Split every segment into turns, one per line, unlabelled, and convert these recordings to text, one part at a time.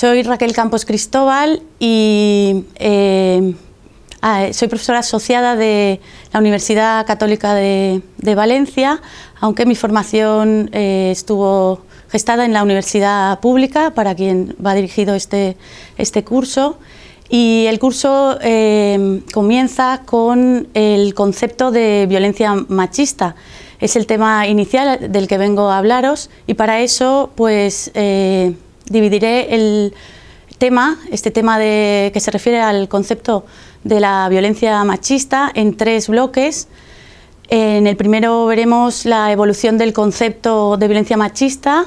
Soy Raquel Campos Cristóbal y eh, ah, eh, soy profesora asociada de la Universidad Católica de, Valencia, aunque mi formación eh, estuvo gestada en la Universidad Pública, para quien va dirigido este, este curso. Y el curso comienza con el concepto de violencia machista. Es el tema inicial del que vengo a hablaros y para eso pues dividiré el tema, este tema de, que se refiere al concepto de la violencia machista, en tres bloques. En el primero veremos la evolución del concepto de violencia machista.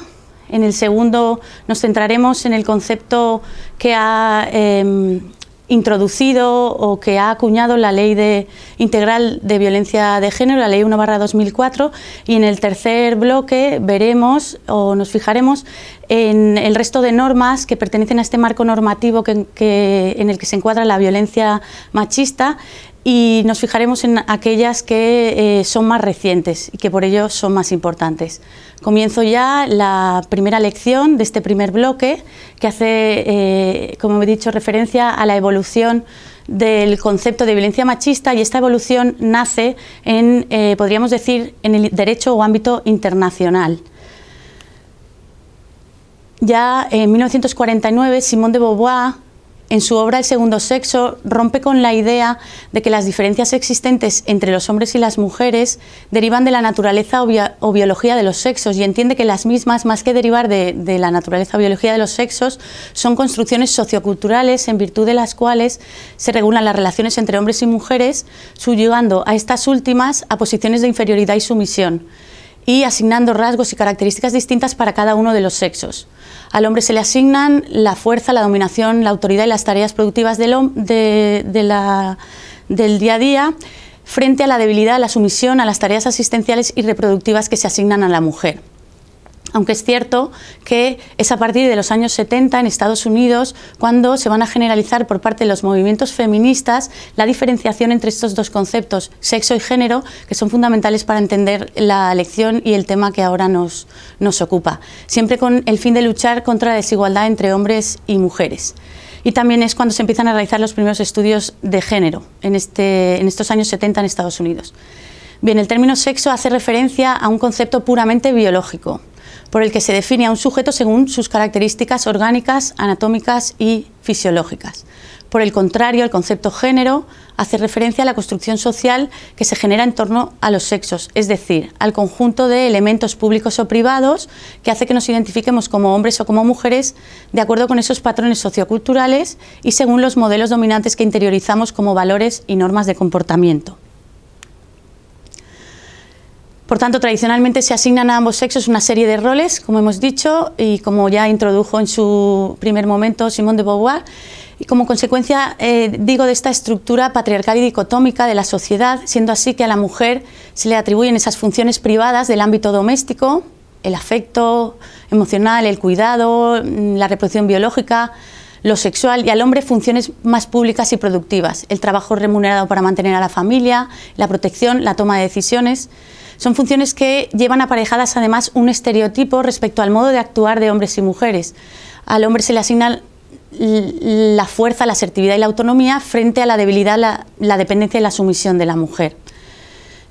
En el segundo nos centraremos en el concepto que ha em, introducido o que ha acuñado la Ley de, Integral de Violencia de Género, la Ley 1 2004, y en el tercer bloque veremos o nos fijaremos en el resto de normas que pertenecen a este marco normativo en el que se encuadra la violencia machista y nos fijaremos en aquellas que eh, son más recientes y que por ello son más importantes. Comienzo ya la primera lección de este primer bloque que hace, eh, como he dicho, referencia a la evolución del concepto de violencia machista y esta evolución nace en, eh, podríamos decir, en el derecho o ámbito internacional. Ya en 1949, Simone de Beauvoir, en su obra El segundo sexo, rompe con la idea de que las diferencias existentes entre los hombres y las mujeres derivan de la naturaleza o, biología de los sexos y entiende que las mismas, más que derivar de la naturaleza o biología de los sexos, son construcciones socioculturales en virtud de las cuales se regulan las relaciones entre hombres y mujeres, subyugando a estas últimas a posiciones de inferioridad y sumisión y asignando rasgos y características distintas para cada uno de los sexos. Al hombre se le asignan la fuerza, la dominación, la autoridad y las tareas productivas del, del día a día frente a la debilidad, la sumisión, a las tareas asistenciales y reproductivas que se asignan a la mujer. Aunque es cierto que es a partir de los años 70 en Estados Unidos cuando se van a generalizar por parte de los movimientos feministas la diferenciación entre estos dos conceptos, sexo y género, que son fundamentales para entender la lección y el tema que ahora nos, ocupa, siempre con el fin de luchar contra la desigualdad entre hombres y mujeres y también es cuando se empiezan a realizar los primeros estudios de género en, este, en, estos años 70 en Estados Unidos. Bien, el término sexo hace referencia a un concepto puramente biológico, por el que se define a un sujeto según sus características orgánicas, anatómicas y fisiológicas. Por el contrario, el concepto género hace referencia a la construcción social que se genera en torno a los sexos, es decir, al conjunto de elementos públicos o privados que hace que nos identifiquemos como hombres o como mujeres de acuerdo con esos patrones socioculturales y según los modelos dominantes que interiorizamos como valores y normas de comportamiento. Por tanto, tradicionalmente se asignan a ambos sexos una serie de roles, como hemos dicho, y como ya introdujo en su primer momento Simone de Beauvoir, y como consecuencia, eh, digo, de esta estructura patriarcal y dicotómica de la sociedad, siendo así que a la mujer se le atribuyen esas funciones privadas del ámbito doméstico, el afecto emocional, el cuidado, la reproducción biológica, lo sexual y al hombre funciones más públicas y productivas, el trabajo remunerado para mantener a la familia, la protección, la toma de decisiones. Son funciones que llevan aparejadas además un estereotipo respecto al modo de actuar de hombres y mujeres. Al hombre se le asigna la fuerza, la asertividad y la autonomía frente a la debilidad, la, la dependencia y la sumisión de la mujer.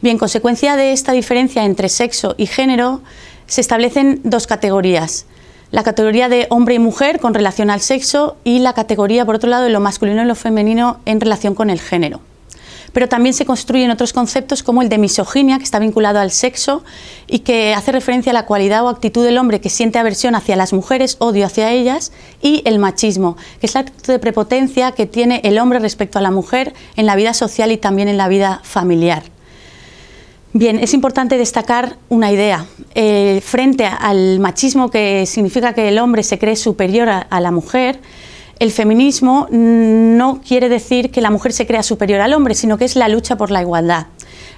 Bien, consecuencia de esta diferencia entre sexo y género, se establecen dos categorías la categoría de hombre y mujer con relación al sexo y la categoría, por otro lado, de lo masculino y lo femenino en relación con el género. Pero también se construyen otros conceptos como el de misoginia, que está vinculado al sexo y que hace referencia a la cualidad o actitud del hombre que siente aversión hacia las mujeres, odio hacia ellas, y el machismo, que es la actitud de prepotencia que tiene el hombre respecto a la mujer en la vida social y también en la vida familiar. Bien, es importante destacar una idea. Eh, frente al machismo que significa que el hombre se cree superior a, la mujer, el feminismo mm, no quiere decir que la mujer se crea superior al hombre, sino que es la lucha por la igualdad.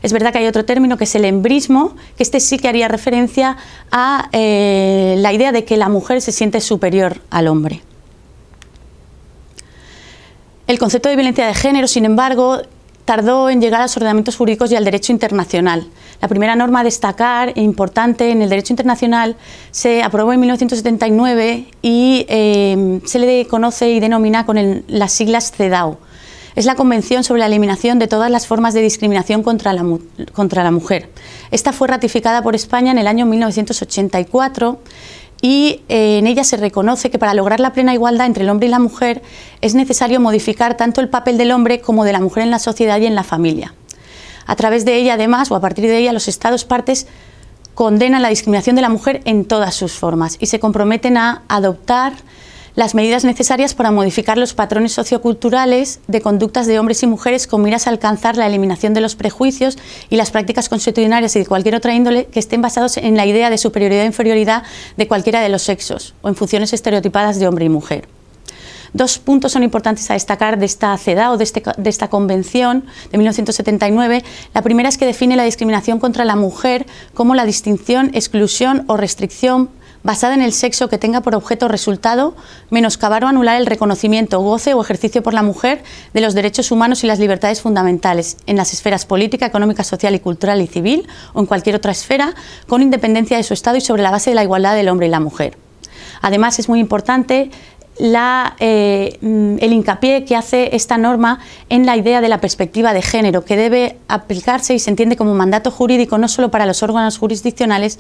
Es verdad que hay otro término que es el embrismo, que este sí que haría referencia a eh, la idea de que la mujer se siente superior al hombre. El concepto de violencia de género, sin embargo, tardó en llegar a los ordenamientos jurídicos y al derecho internacional. La primera norma a destacar e importante en el derecho internacional se aprobó en 1979 y em, se le conoce y denomina con las siglas CEDAW. Es la Convención sobre la Eliminación de todas las formas de discriminación contra la, contra la mujer. Esta fue ratificada por España en el año 1984 y eh, en ella se reconoce que para lograr la plena igualdad entre el hombre y la mujer es necesario modificar tanto el papel del hombre como de la mujer en la sociedad y en la familia. A través de ella, además, o a partir de ella, los Estados partes condenan la discriminación de la mujer en todas sus formas y se comprometen a adoptar las medidas necesarias para modificar los patrones socioculturales de conductas de hombres y mujeres con miras a alcanzar la eliminación de los prejuicios y las prácticas constitucionales y de cualquier otra índole que estén basados en la idea de superioridad e inferioridad de cualquiera de los sexos o en funciones estereotipadas de hombre y mujer. Dos puntos son importantes a destacar de esta CEDA de, este de esta convención de 1979. La primera es que define la discriminación contra la mujer como la distinción, exclusión o restricción basada en el sexo que tenga por objeto resultado menoscabar o anular el reconocimiento, goce o ejercicio por la mujer de los derechos humanos y las libertades fundamentales en las esferas política, económica, social y cultural y civil o en cualquier otra esfera con independencia de su estado y sobre la base de la igualdad del hombre y la mujer. Además, es muy importante eh, el hincapié que hace esta norma en la idea de la perspectiva de género, que debe aplicarse y se entiende como mandato jurídico no solo para los órganos jurisdiccionales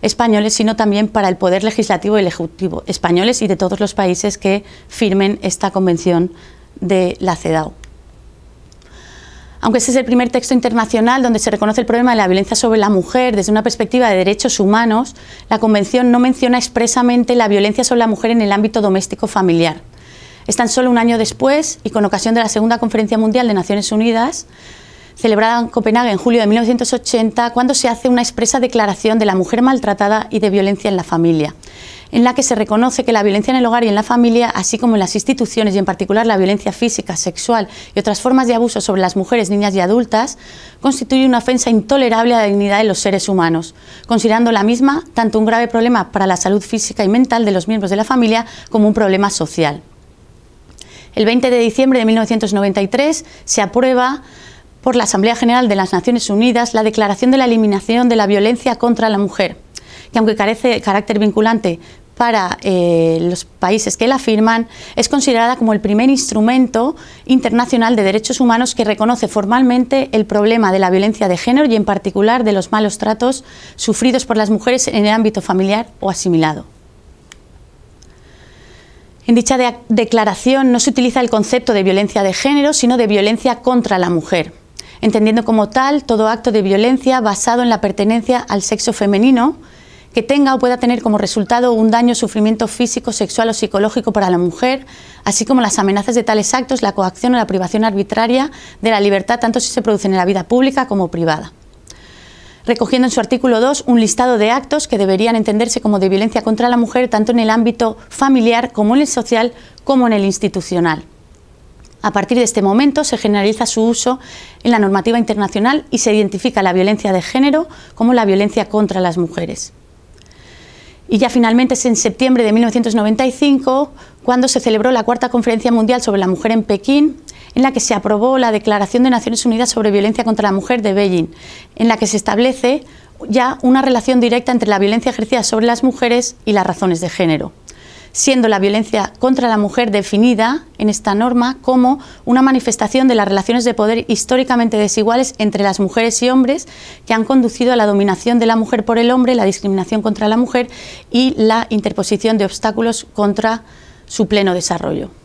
españoles, sino también para el Poder Legislativo y el Ejecutivo españoles y de todos los países que firmen esta convención de la CEDAW aunque este es el primer texto internacional donde se reconoce el problema de la violencia sobre la mujer desde una perspectiva de derechos humanos, la Convención no menciona expresamente la violencia sobre la mujer en el ámbito doméstico familiar. Es tan solo un año después y con ocasión de la Segunda Conferencia Mundial de Naciones Unidas, celebrada en Copenhague en julio de 1980, cuando se hace una expresa declaración de la mujer maltratada y de violencia en la familia, en la que se reconoce que la violencia en el hogar y en la familia, así como en las instituciones y en particular la violencia física, sexual y otras formas de abuso sobre las mujeres, niñas y adultas, constituye una ofensa intolerable a la dignidad de los seres humanos, considerando la misma tanto un grave problema para la salud física y mental de los miembros de la familia como un problema social. El 20 de diciembre de 1993 se aprueba por la Asamblea General de las Naciones Unidas la Declaración de la Eliminación de la Violencia contra la Mujer, que aunque carece de carácter vinculante para eh, los países que la firman, es considerada como el primer instrumento internacional de derechos humanos que reconoce formalmente el problema de la violencia de género y en particular de los malos tratos sufridos por las mujeres en el ámbito familiar o asimilado. En dicha declaración no se utiliza el concepto de violencia de género, sino de violencia contra la mujer entendiendo como tal todo acto de violencia basado en la pertenencia al sexo femenino que tenga o pueda tener como resultado un daño o sufrimiento físico, sexual o psicológico para la mujer, así como las amenazas de tales actos, la coacción o la privación arbitraria de la libertad, tanto si se producen en la vida pública como privada recogiendo en su artículo 2 un listado de actos que deberían entenderse como de violencia contra la mujer tanto en el ámbito familiar como en el social como en el institucional. A partir de este momento se generaliza su uso en la normativa internacional y se identifica la violencia de género como la violencia contra las mujeres. Y ya finalmente es en septiembre de 1995 cuando se celebró la Cuarta Conferencia Mundial sobre la Mujer en Pekín, en la que se aprobó la Declaración de Naciones Unidas sobre Violencia contra la Mujer de Beijing, en la que se establece ya una relación directa entre la violencia ejercida sobre las mujeres y las razones de género siendo la violencia contra la mujer definida en esta norma como una manifestación de las relaciones de poder históricamente desiguales entre las mujeres y hombres que han conducido a la dominación de la mujer por el hombre, la discriminación contra la mujer y la interposición de obstáculos contra su pleno desarrollo.